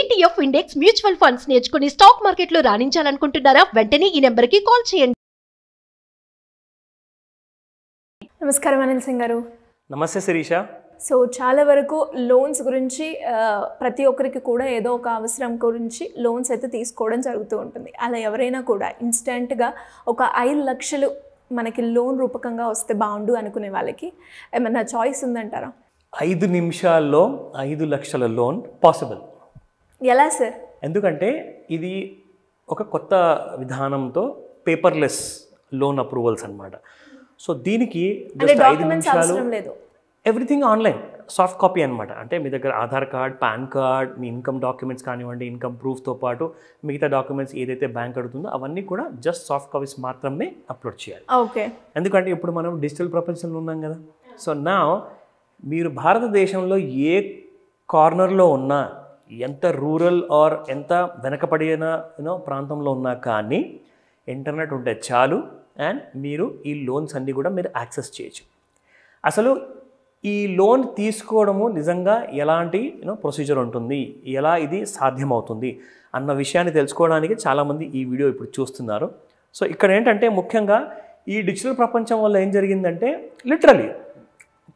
ETF index mutual funds నేర్చుకుని stock మార్కెట్లో రాణించాలనుకుంటున్నారా వెంటనే ఈ నెంబర్కి కాల్ చేయండి నమస్కారం అనిల్ సింగ్ గారు నమస్తే శిరీష సో చాలా వరకు లోన్స్ గురించి ప్రతి ఒక్కరికి కూడా ఏదో ఒక అవసరం గురించి లోన్స్ అయితే తీసుకోవడం జరుగుతూ ఉంటుంది అలా ఎవరైనా కూడా ఇన్స్టెంట్గా ఒక ఐదు లక్షలు మనకి లోన్ రూపకంగా వస్తే బాగుండు అనుకునే వాళ్ళకి ఏమన్నా చాయిస్ ఉందంటారా ఐదు నిమిషాల్లో ఐదు లక్షల లోన్ పాసిబుల్ ఎలా సార్ ఎందుకంటే ఇది ఒక కొత్త విధానంతో పేపర్లెస్ లోన్ అప్రూవల్స్ అనమాట సో దీనికి ఎవ్రీథింగ్ ఆన్లైన్ సాఫ్ట్ కాపీ అనమాట అంటే మీ దగ్గర ఆధార్ కార్డ్ పాన్ కార్డ్ మీ ఇన్కమ్ డాక్యుమెంట్స్ కానివ్వండి ఇన్కమ్ ప్రూఫ్తో పాటు మిగతా డాక్యుమెంట్స్ ఏదైతే బ్యాంక్ అడుగుతుందో అవన్నీ కూడా జస్ట్ సాఫ్ట్ కాపీస్ మాత్రమే అప్లోడ్ చేయాలి ఓకే ఎందుకంటే ఇప్పుడు మనం డిజిటల్ ప్రపంచంలో ఉన్నాం కదా సో నా మీరు భారతదేశంలో ఏ కార్నర్లో ఉన్నా ఎంత రూరల్ ఆర్ ఎంత వెనకపడిన యూనో ప్రాంతంలో ఉన్నా కానీ ఇంటర్నెట్ ఉంటే చాలు అండ్ మీరు ఈ లోన్స్ అన్నీ కూడా మీరు యాక్సెస్ చేయొచ్చు అసలు ఈ లోన్ తీసుకోవడము నిజంగా ఎలాంటి యూనో ప్రొసీజర్ ఉంటుంది ఎలా ఇది సాధ్యమవుతుంది అన్న విషయాన్ని తెలుసుకోవడానికి చాలామంది ఈ వీడియో ఇప్పుడు చూస్తున్నారు సో ఇక్కడ ఏంటంటే ముఖ్యంగా ఈ డిజిటల్ ప్రపంచం వల్ల ఏం జరిగిందంటే లిటరలీ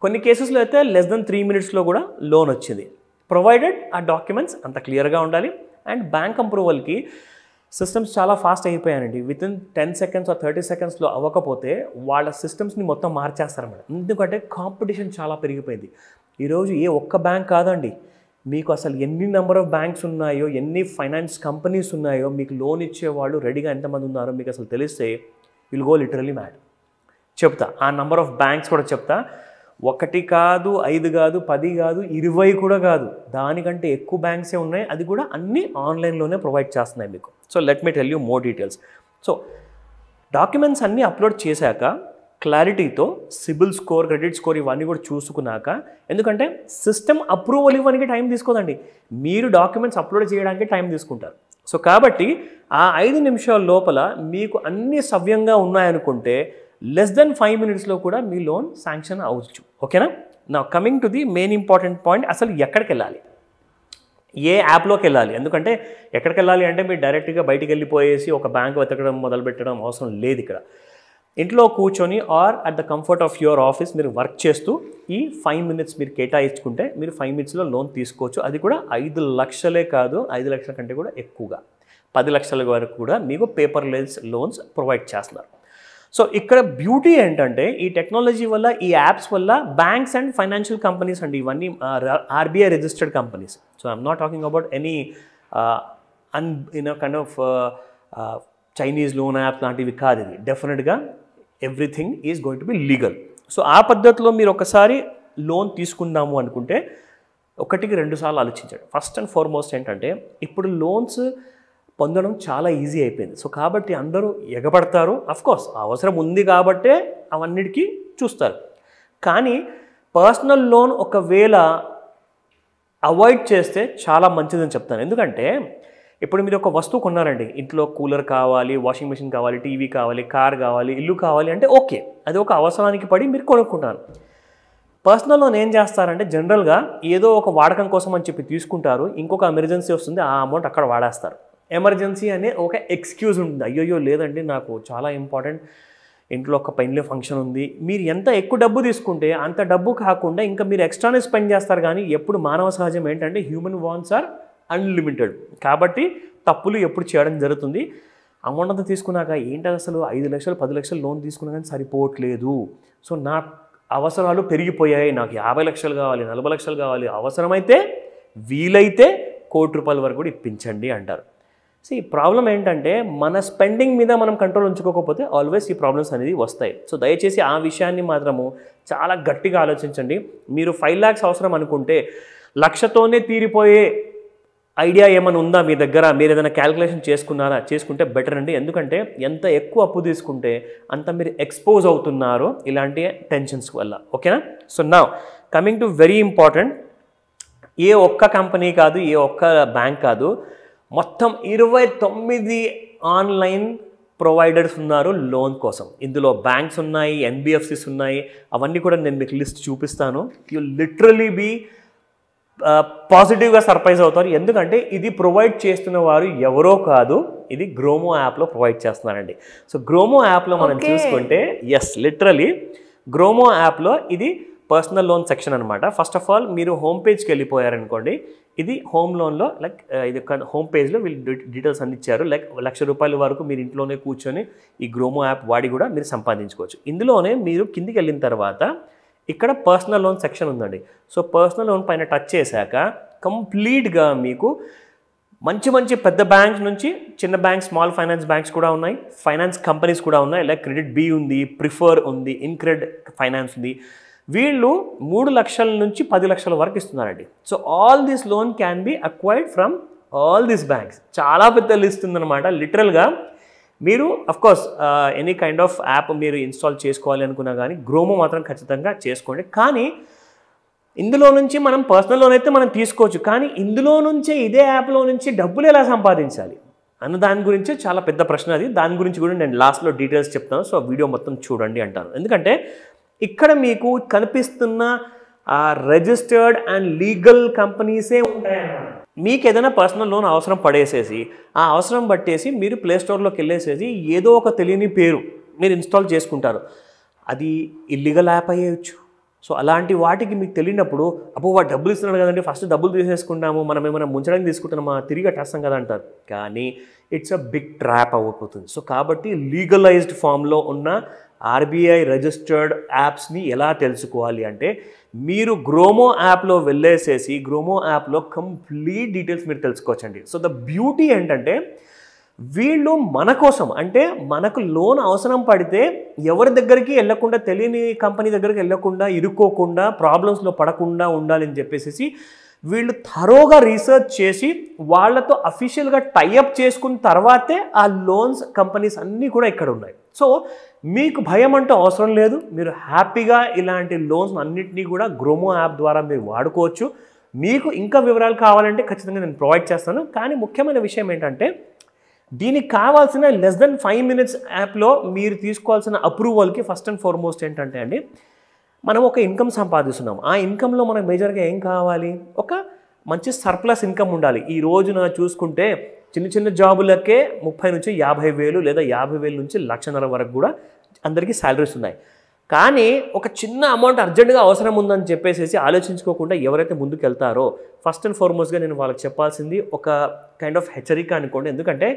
కొన్ని కేసెస్లో అయితే లెస్ దెన్ త్రీ మినిట్స్లో కూడా లోన్ వచ్చింది ప్రొవైడెడ్ ఆ డాక్యుమెంట్స్ అంత క్లియర్గా ఉండాలి అండ్ బ్యాంక్ అప్రూవల్కి సిస్టమ్స్ చాలా ఫాస్ట్ అయిపోయానండి విత్ ఇన్ టెన్ సెకండ్స్ ఆ థర్టీ సెకండ్స్లో అవ్వకపోతే వాళ్ళ సిస్టమ్స్ని మొత్తం మార్చేస్తారన్నమాట ఎందుకంటే కాంపిటీషన్ చాలా పెరిగిపోయింది ఈరోజు ఏ ఒక్క బ్యాంక్ కాదండి మీకు అసలు ఎన్ని నెంబర్ ఆఫ్ బ్యాంక్స్ ఉన్నాయో ఎన్ని ఫైనాన్స్ కంపెనీస్ ఉన్నాయో మీకు లోన్ ఇచ్చేవాళ్ళు రెడీగా ఎంతమంది ఉన్నారో మీకు అసలు తెలిస్తే విల్ గో లిటరలీ మ్యాడ్ చెప్తా ఆ నెంబర్ ఆఫ్ బ్యాంక్స్ కూడా చెప్తా ఒకటి కాదు ఐదు కాదు పది కాదు ఇరవై కూడా కాదు దానికంటే ఎక్కువ బ్యాంక్సే ఉన్నాయి అది కూడా అన్నీ ఆన్లైన్లోనే ప్రొవైడ్ చేస్తున్నాయి మీకు so let me tell you more details so documents అన్నీ అప్లోడ్ చేశాక క్లారిటీతో సిబిల్ స్కోర్ క్రెడిట్ స్కోర్ ఇవన్నీ కూడా చూసుకున్నాక ఎందుకంటే సిస్టమ్ అప్రూవల్ ఇవ్వడానికి టైం తీసుకోదండి మీరు డాక్యుమెంట్స్ అప్లోడ్ చేయడానికి టైం తీసుకుంటారు సో కాబట్టి ఆ ఐదు నిమిషాల లోపల మీకు అన్నీ సవ్యంగా ఉన్నాయనుకుంటే లెస్ దెన్ ఫైవ్ మినిట్స్లో కూడా మీ లోన్ శాంక్షన్ అవ్వచ్చు ఓకేనా నా coming to the main important point అసలు ఎక్కడికి వెళ్ళాలి ఏ యాప్లోకి వెళ్ళాలి ఎందుకంటే ఎక్కడికి వెళ్ళాలి అంటే మీరు డైరెక్ట్గా బయటికి వెళ్ళిపోయేసి ఒక బ్యాంక్ వెతకడం మొదలు పెట్టడం అవసరం లేదు ఇక్కడ ఇంట్లో కూర్చొని or at the comfort of your office మీరు వర్క్ చేస్తూ ఈ ఫైవ్ మినిట్స్ మీరు కేటాయించుకుంటే మీరు ఫైవ్ మినిట్స్లో లోన్ తీసుకోవచ్చు అది కూడా ఐదు లక్షలే కాదు ఐదు లక్షల కంటే కూడా ఎక్కువగా పది లక్షల వరకు కూడా మీకు పేపర్ లోన్స్ ప్రొవైడ్ చేస్తున్నారు సో ఇక్కడ బ్యూటీ ఏంటంటే ఈ టెక్నాలజీ వల్ల ఈ యాప్స్ వల్ల బ్యాంక్స్ అండ్ ఫైనాన్షియల్ కంపెనీస్ అండి ఇవన్నీ RBI registered companies so I'm not talking about any un in kind of Chinese loan app లాంటివి కాదు ఇది డెఫినెట్గా everything is going to be legal so ఆ పద్ధతిలో మీరు ఒకసారి లోన్ తీసుకుందాము అనుకుంటే ఒకటికి రెండు సార్లు ఆలోచించాడు ఫస్ట్ అండ్ ఫార్మోస్ట్ ఏంటంటే ఇప్పుడు లోన్స్ పొందడం చాలా ఈజీ అయిపోయింది సో కాబట్టి అందరూ ఎగబడతారు అఫ్కోర్స్ అవసరం ఉంది కాబట్టే అవన్నిటికీ చూస్తారు కానీ పర్సనల్ లోన్ ఒకవేళ అవాయిడ్ చేస్తే చాలా మంచిదని చెప్తాను ఎందుకంటే ఇప్పుడు మీరు ఒక వస్తువు కొన్నారండి ఇంట్లో కూలర్ కావాలి వాషింగ్ మెషిన్ కావాలి టీవీ కావాలి కార్ కావాలి ఇల్లు కావాలి అంటే ఓకే అది ఒక అవసరానికి పడి మీరు కొనుక్కుంటారు పర్సనల్ లోన్ ఏం చేస్తారంటే జనరల్గా ఏదో ఒక వాడకం కోసం అని చెప్పి తీసుకుంటారు ఇంకొక ఎమర్జెన్సీ వస్తుంది ఆ అమౌంట్ అక్కడ వాడేస్తారు ఎమర్జెన్సీ అనే ఒక ఎక్స్క్యూజ్ ఉంది అయ్యోయ్యో లేదండి నాకు చాలా ఇంపార్టెంట్ ఇంట్లో ఒక పెన్లో ఫంక్షన్ ఉంది మీరు ఎంత ఎక్కువ డబ్బు తీసుకుంటే అంత డబ్బు కాకుండా ఇంకా మీరు ఎక్స్ట్రానే స్పెండ్ చేస్తారు కానీ ఎప్పుడు మానవ సహజం ఏంటంటే హ్యూమన్ వాన్స్ ఆర్ అన్లిమిటెడ్ కాబట్టి తప్పులు ఎప్పుడు చేయడం జరుగుతుంది అమౌంట్ అంతా తీసుకున్నాక ఏంటి అసలు ఐదు లక్షలు పది లక్షలు లోన్ తీసుకున్నా కానీ సరిపోవట్లేదు సో నా అవసరాలు పెరిగిపోయాయి నాకు యాభై లక్షలు కావాలి నలభై లక్షలు కావాలి అవసరమైతే వీలైతే కోటి రూపాయల వరకు కూడా ఇప్పించండి అంటారు సో ఈ ప్రాబ్లం ఏంటంటే మన స్పెండింగ్ మీద మనం కంట్రోల్ ఉంచుకోకపోతే ఆల్వేస్ ఈ ప్రాబ్లమ్స్ అనేది వస్తాయి సో దయచేసి ఆ విషయాన్ని మాత్రము చాలా గట్టిగా ఆలోచించండి మీరు ఫైవ్ ల్యాక్స్ అవసరం అనుకుంటే లక్షతోనే తీరిపోయే ఐడియా ఏమైనా ఉందా మీ దగ్గర మీరు ఏదైనా క్యాలిక్యులేషన్ చేసుకున్నారా చేసుకుంటే బెటర్ అండి ఎందుకంటే ఎంత ఎక్కువ అప్పు తీసుకుంటే అంత మీరు ఎక్స్పోజ్ అవుతున్నారో ఇలాంటి టెన్షన్స్ వల్ల ఓకేనా సో నా కమింగ్ టు వెరీ ఇంపార్టెంట్ ఏ ఒక్క కంపెనీ కాదు ఏ ఒక్క బ్యాంక్ కాదు మొత్తం ఇరవై తొమ్మిది ఆన్లైన్ ప్రొవైడర్స్ ఉన్నారు లోన్ కోసం ఇందులో బ్యాంక్స్ ఉన్నాయి ఎన్బిఎఫ్సిస్ ఉన్నాయి అవన్నీ కూడా నేను మీకు లిస్ట్ చూపిస్తాను యూ లిటరలీ బీ పాజిటివ్గా సర్ప్రైజ్ అవుతారు ఎందుకంటే ఇది ప్రొవైడ్ చేస్తున్న వారు ఎవరో కాదు ఇది గ్రోమో యాప్లో ప్రొవైడ్ చేస్తున్నారండి సో గ్రోమో యాప్లో మనం చూసుకుంటే ఎస్ లిటరలీ గ్రోమో యాప్లో ఇది పర్సనల్ లోన్ సెక్షన్ అనమాట ఫస్ట్ ఆఫ్ ఆల్ మీరు హోమ్ పేజ్కి వెళ్ళిపోయారనుకోండి ఇది హోమ్ లోన్లో లైక్ ఇది హోమ్ పేజ్లో వీళ్ళు డీటెయిల్స్ అన్ని ఇచ్చారు లైక్ లక్ష రూపాయల వరకు మీరు ఇంట్లోనే కూర్చొని ఈ గ్రోమో యాప్ వాడి కూడా మీరు సంపాదించుకోవచ్చు ఇందులోనే మీరు కిందికి వెళ్ళిన తర్వాత ఇక్కడ పర్సనల్ లోన్ సెక్షన్ ఉందండి సో పర్సనల్ లోన్ పైన టచ్ చేశాక కంప్లీట్గా మీకు మంచి మంచి పెద్ద బ్యాంక్స్ నుంచి చిన్న బ్యాంక్ స్మాల్ ఫైనాన్స్ బ్యాంక్స్ కూడా ఉన్నాయి ఫైనాన్స్ కంపెనీస్ కూడా ఉన్నాయి లైక్ క్రెడిట్ బి ఉంది ప్రిఫర్ ఉంది ఇన్క్రెడ్ ఫైనాన్స్ ఉంది వీళ్ళు మూడు లక్షల నుంచి పది లక్షల వరకు ఇస్తున్నారండి so all this loan can be acquired from all this banks చాలా పెద్ద లిస్ట్ ఉందన్నమాట లిటరల్గా మీరు of course any kind of app మీరు ఇన్స్టాల్ చేసుకోవాలి అనుకున్నా కానీ గ్రోమో మాత్రం ఖచ్చితంగా చేసుకోండి కానీ ఇందులో నుంచి మనం పర్సనల్ లోన్ అయితే మనం తీసుకోవచ్చు కానీ ఇందులో నుంచే ఇదే యాప్లో నుంచి డబ్బులు ఎలా సంపాదించాలి అన్న దాని గురించే చాలా పెద్ద ప్రశ్న అది దాని గురించి కూడా నేను లాస్ట్లో డీటెయిల్స్ చెప్తాను సో వీడియో మొత్తం చూడండి అంటాను ఎందుకంటే ఇక్కడ మీకు కనిపిస్తున్న ఆ రిజిస్టర్డ్ అండ్ లీగల్ కంపెనీసే ఉంటాయన్నమాట మీకు ఏదైనా పర్సనల్ లోన్ అవసరం పడేసేసి ఆ అవసరం పట్టేసి మీరు ప్లే స్టోర్లోకి వెళ్ళేసేసి ఏదో ఒక తెలియని పేరు మీరు ఇన్స్టాల్ చేసుకుంటారు అది ఇల్లీగల్ యాప్ అయ్యేయచ్చు సో అలాంటి వాటికి మీకు తెలియనప్పుడు అప్పుడు వాడు డబ్బులు ఇస్తున్నాడు కదండి ఫస్ట్ డబ్బులు తీసేసుకుంటాము మనం ఏమైనా ముంచడానికి తీసుకుంటున్నామా తిరిగి అట్టేస్తాం కదా అంటారు కానీ ఇట్స్ అ బిగ్ ట్రాప్ అవ్వబోతుంది సో కాబట్టి లీగలైజ్డ్ ఫామ్లో ఉన్న ఆర్బీఐ రిజిస్టర్డ్ యాప్స్ని ఎలా తెలుసుకోవాలి అంటే మీరు గ్రోమో యాప్లో వెళ్ళేసేసి గ్రోమో యాప్లో కంప్లీట్ డీటెయిల్స్ మీరు తెలుసుకోవచ్చండి సో ద బ్యూటీ ఏంటంటే వీళ్ళు మన కోసం అంటే మనకు లోన్ అవసరం పడితే ఎవరి దగ్గరికి వెళ్ళకుండా తెలియని కంపెనీ దగ్గరికి వెళ్ళకుండా ఇరుక్కోకుండా ప్రాబ్లమ్స్లో పడకుండా ఉండాలని చెప్పేసి వీళ్ళు థరోగా రీసెర్చ్ చేసి వాళ్ళతో అఫీషియల్గా టైఅప్ చేసుకున్న తర్వాతే ఆ లోన్స్ కంపెనీస్ అన్నీ కూడా ఇక్కడ ఉన్నాయి సో మీకు భయం అంటూ అవసరం లేదు మీరు హ్యాపీగా ఇలాంటి లోన్స్ అన్నింటినీ కూడా గ్రోమో యాప్ ద్వారా మీరు వాడుకోవచ్చు మీకు ఇంకా వివరాలు కావాలంటే ఖచ్చితంగా నేను ప్రొవైడ్ చేస్తాను కానీ ముఖ్యమైన విషయం ఏంటంటే దీనికి కావాల్సిన లెస్ దెన్ ఫైవ్ మినిట్స్ యాప్లో మీరు తీసుకోవాల్సిన అప్రూవల్కి ఫస్ట్ అండ్ ఫార్మోస్ట్ ఏంటంటే అండి మనం ఒక ఇన్కమ్ సంపాదిస్తున్నాం ఆ ఇన్కంలో మనకు మేజర్గా ఏం కావాలి ఒక మంచి సర్ప్లస్ ఇన్కమ్ ఉండాలి ఈ రోజున చూసుకుంటే చిన్న చిన్న జాబులకే ముప్పై నుంచి యాభై వేలు లేదా యాభై వేలు నుంచి లక్షన్నర వరకు కూడా అందరికీ శాలరీస్ ఉన్నాయి కానీ ఒక చిన్న అమౌంట్ అర్జెంటుగా అవసరం ఉందని చెప్పేసి ఆలోచించుకోకుండా ఎవరైతే ముందుకు వెళ్తారో ఫస్ట్ అండ్ ఫార్మోస్ట్గా నేను వాళ్ళకి చెప్పాల్సింది ఒక కైండ్ ఆఫ్ హెచ్చరిక అనుకోండి ఎందుకంటే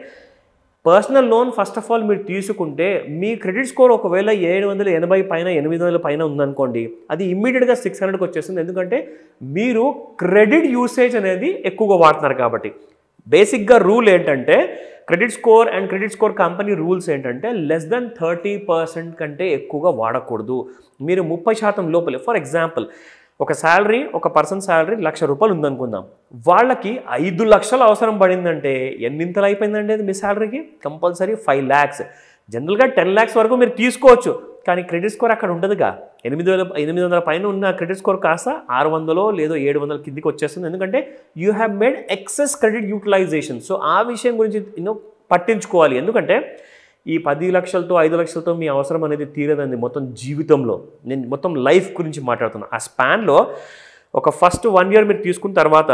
personal loan first of all మీరు తీసుకుంటే మీ క్రెడిట్ స్కోర్ ఒకవేళ ఏడు వందల ఎనభై పైన ఎనిమిది వందల పైన ఉందనుకోండి అది ఇమ్మీడియట్గా సిక్స్ హండ్రెడ్కి వచ్చేస్తుంది ఎందుకంటే మీరు క్రెడిట్ యూసేజ్ అనేది ఎక్కువగా వాడుతున్నారు కాబట్టి బేసిక్గా రూల్ ఏంటంటే credit score and credit score company rules ఏంటంటే లెస్ దెన్ థర్టీ పర్సెంట్ కంటే ఎక్కువగా వాడకూడదు మీరు ముప్పై శాతం లోపలే ఫర్ ఎగ్జాంపుల్ ఒక శాలరీ ఒక పర్సన్ శాలరీ లక్ష రూపాయలు ఉందనుకుందాం వాళ్ళకి ఐదు లక్షలు అవసరం పడిందంటే ఎన్నింతలు అయిపోయిందండి అది మీ శాలరీకి కంపల్సరీ ఫైవ్ ల్యాక్స్ జనరల్గా టెన్ ల్యాక్స్ వరకు మీరు తీసుకోవచ్చు కానీ క్రెడిట్ స్కోర్ అక్కడ ఉండదుగా ఎనిమిది వేల ఎనిమిది వందల పైన ఉన్న క్రెడిట్ స్కోర్ కాస్త ఆరు వందలో లేదో ఏడు వందల కిందికి వచ్చేస్తుంది ఎందుకంటే you have made excess credit utilization so ఆ విషయం గురించి ఎన్నో పట్టించుకోవాలి ఎందుకంటే ఈ పది లక్షలతో ఐదు లక్షలతో మీ అవసరం అనేది తీరదండి మొత్తం జీవితంలో నేను మొత్తం లైఫ్ గురించి మాట్లాడుతున్నాను ఆ స్పాన్లో ఒక ఫస్ట్ వన్ ఇయర్ మీరు తీసుకున్న తర్వాత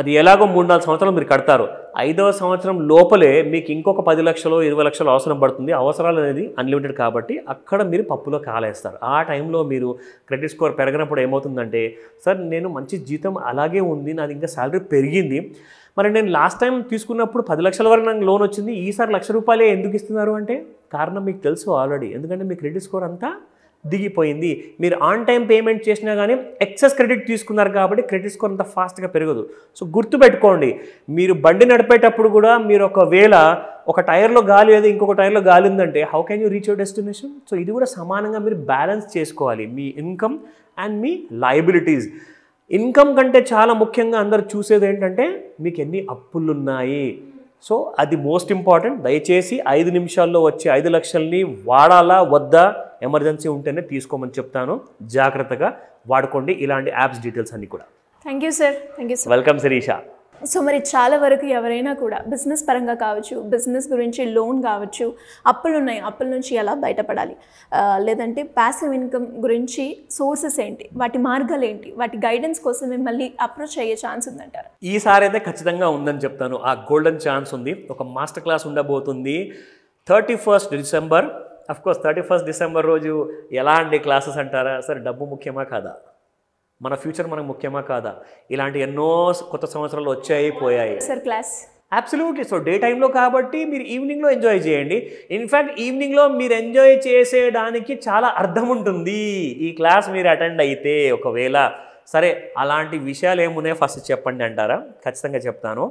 అది ఎలాగో మూడు నాలుగు సంవత్సరాలు మీరు కడతారు ఐదవ సంవత్సరం లోపలే మీకు ఇంకొక పది లక్షలు ఇరవై లక్షలు అవసరం పడుతుంది అవసరాలు అనేది అన్లిమిటెడ్ కాబట్టి అక్కడ మీరు పప్పులో కాలేస్తారు ఆ టైంలో మీరు క్రెడిట్ స్కోర్ పెరగనప్పుడు ఏమవుతుందంటే సార్ నేను మంచి జీతం అలాగే ఉంది నాది ఇంకా శాలరీ పెరిగింది మరి నేను లాస్ట్ టైం తీసుకున్నప్పుడు పది లక్షల వరకు నాకు లోన్ వచ్చింది ఈసారి లక్ష రూపాయలే ఎందుకు ఇస్తున్నారు అంటే కారణం మీకు తెలుసు ఆల్రెడీ ఎందుకంటే మీ క్రెడిట్ స్కోర్ అంతా దిగిపోయింది మీరు ఆన్ టైం పేమెంట్ చేసినా కానీ ఎక్సెస్ క్రెడిట్ తీసుకున్నారు కాబట్టి క్రెడిట్ స్కోర్ అంత ఫాస్ట్గా పెరగదు సో గుర్తుపెట్టుకోండి మీరు బండి నడిపేటప్పుడు కూడా మీరు ఒకవేళ ఒక టైర్లో గాలి లేదు ఇంకొక టైర్లో గాలి ఉందంటే how can you reach your destination so ఇది కూడా సమానంగా మీరు బ్యాలెన్స్ చేసుకోవాలి మీ ఇన్కమ్ అండ్ మీ లయబిలిటీస్ ఇన్కమ్ కంటే చాలా ముఖ్యంగా అందరు చూసేది ఏంటంటే మీకు ఎన్ని అప్పులు ఉన్నాయి సో అది మోస్ట్ ఇంపార్టెంట్ దయచేసి ఐదు నిమిషాల్లో వచ్చే ఐదు లక్షల్ని వాడాలా వద్దా ఎమర్జెన్సీ ఉంటేనే తీసుకోమని చెప్తాను జాగ్రత్తగా వాడుకోండి ఇలాంటి యాప్స్ డీటెయిల్స్ అన్నీ కూడా thank you sir thank you welcome Shirisha so మరి చాలా వరకు ఎవరైనా కూడా బిజినెస్ పరంగా కావచ్చు బిజినెస్ గురించి లోన్ కావచ్చు అప్పులు ఉన్నాయి అప్పుల నుంచి ఎలా బయటపడాలి లేదంటే ప్యాసివ్ ఇన్కమ్ గురించి సోర్సెస్ ఏంటి వాటి మార్గాలు ఏంటి వాటి గైడెన్స్ కోసం మిమ్మల్ని అప్రోచ్ అయ్యే ఛాన్స్ ఉందంటారు ఈసారి అయితే ఖచ్చితంగా ఉందని చెప్తాను ఆ గోల్డెన్ ఛాన్స్ ఉంది ఒక మాస్టర్ క్లాస్ ఉండబోతుంది thirty first December of course thirty first December రోజు ఎలాంటి క్లాసెస్ అంటారా సరే డబ్బు ముఖ్యమా కాదా మన ఫ్యూచర్ మనకు ముఖ్యమా కాదా ఇలాంటి ఎన్నో కొత్త సంవత్సరాలు వచ్చాయి పోయాయి sir class absolutely so day టైంలో కాబట్టి మీరు ఈవినింగ్లో ఎంజాయ్ చేయండి ఇన్ఫ్యాక్ట్ ఈవినింగ్లో మీరు ఎంజాయ్ చేసేయడానికి చాలా అర్థం ఉంటుంది ఈ క్లాస్ మీరు అటెండ్ అయితే ఒకవేళ సరే అలాంటి విషయాలు ఏమున్నాయో ఫస్ట్ చెప్పండి అంటారా ఖచ్చితంగా చెప్తాను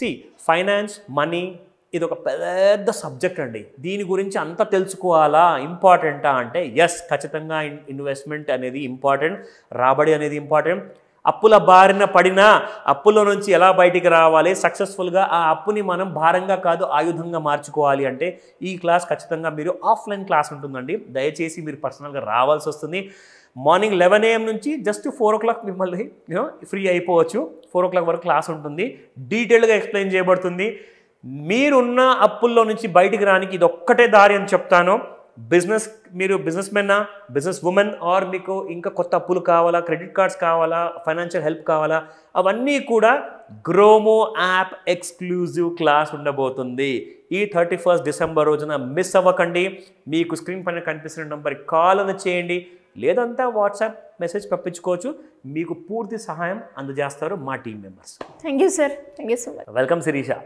సి ఫైనాన్స్ మనీ ఇది ఒక పెద్ద సబ్జెక్ట్ అండి దీని గురించి అంత తెలుసుకోవాలా ఇంపార్టెంటా అంటే ఎస్ ఖచ్చితంగా ఇన్వెస్ట్మెంట్ అనేది ఇంపార్టెంట్ రాబడి అనేది ఇంపార్టెంట్ అప్పుల బారిన పడినా అప్పుల నుంచి ఎలా బయటికి రావాలి సక్సెస్ఫుల్గా ఆ అప్పుని మనం భారంగా కాదు ఆయుధంగా మార్చుకోవాలి అంటే ఈ క్లాస్ ఖచ్చితంగా మీరు ఆఫ్లైన్ క్లాస్ ఉంటుందండి దయచేసి మీరు పర్సనల్గా రావాల్సి వస్తుంది మార్నింగ్ లెవెన్ ఏఎం నుంచి జస్ట్ ఫోర్ ఓ క్లాక్ మిమ్మల్ని ఫ్రీ అయిపోవచ్చు ఫోర్ ఓ క్లాక్ వరకు క్లాస్ ఉంటుంది డీటెయిల్గా ఎక్స్ప్లెయిన్ చేయబడుతుంది మీరున్న అప్పుల్లో నుంచి బయటికి రానికి ఇది ఒక్కటే దారి అని చెప్తాను బిజినెస్ మీరు బిజినెస్ మెన్నా బిజినెస్ ఉమెన్ ఆర్ మీకు ఇంకా కొత్త అప్పులు కావాలా క్రెడిట్ కార్డ్స్ కావాలా ఫైనాన్షియల్ హెల్ప్ కావాలా అవన్నీ కూడా గ్రోమో యాప్ ఎక్స్క్లూజివ్ క్లాస్ ఉండబోతుంది ఈ థర్టీ ఫస్ట్ డిసెంబర్ రోజున మిస్ అవ్వకండి మీకు స్క్రీన్ పైన కనిపిస్తున్న నెంబర్కి కాల్ అని చేయండి లేదంతా వాట్సాప్ మెసేజ్ పంపించుకోవచ్చు మీకు పూర్తి సహాయం అందజేస్తారు మా team members thank you sir thank you so much welcome Sirisha